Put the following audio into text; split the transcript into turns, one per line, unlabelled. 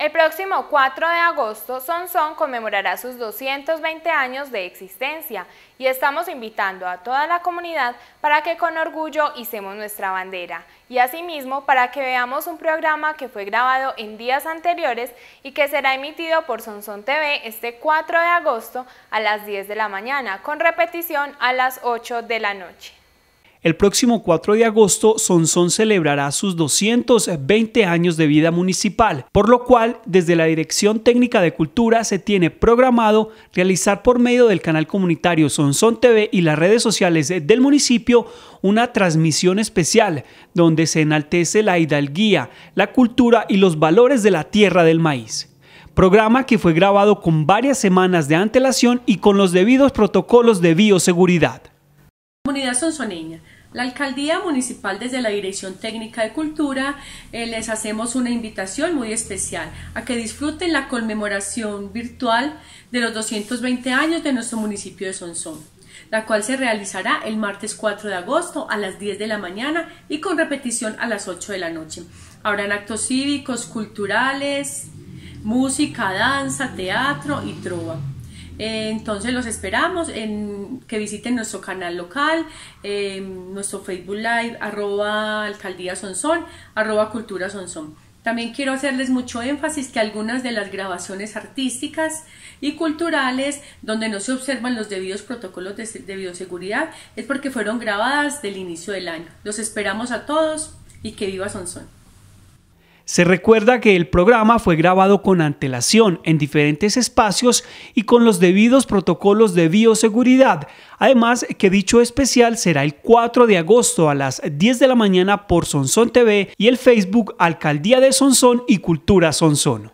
El próximo 4 de agosto, Sonson conmemorará sus 220 años de existencia y estamos invitando a toda la comunidad para que con orgullo hicemos nuestra bandera y asimismo para que veamos un programa que fue grabado en días anteriores y que será emitido por Sonson TV este 4 de agosto a las 10 de la mañana con repetición a las 8 de la noche.
El próximo 4 de agosto, Sonson celebrará sus 220 años de vida municipal, por lo cual desde la Dirección Técnica de Cultura se tiene programado realizar por medio del canal comunitario Sonson TV y las redes sociales del municipio una transmisión especial donde se enaltece la hidalguía, la cultura y los valores de la tierra del maíz programa que fue grabado con varias semanas de antelación y con los debidos protocolos de bioseguridad
sonsoneña. La alcaldía municipal desde la Dirección Técnica de Cultura eh, les hacemos una invitación muy especial a que disfruten la conmemoración virtual de los 220 años de nuestro municipio de Sonsón, la cual se realizará el martes 4 de agosto a las 10 de la mañana y con repetición a las 8 de la noche. Habrán actos cívicos, culturales, música, danza, teatro y trova entonces los esperamos en que visiten nuestro canal local, nuestro Facebook Live, arroba alcaldía son arroba cultura También quiero hacerles mucho énfasis que algunas de las grabaciones artísticas y culturales donde no se observan los debidos protocolos de, bioseguridad es porque fueron grabadas del inicio del año. Los esperamos a todos y que viva Sonsón.
Se recuerda que el programa fue grabado con antelación en diferentes espacios y con los debidos protocolos de bioseguridad. Además, que dicho especial será el 4 de agosto a las 10 de la mañana por Sonson TV y el Facebook Alcaldía de Sonson y Cultura Sonson.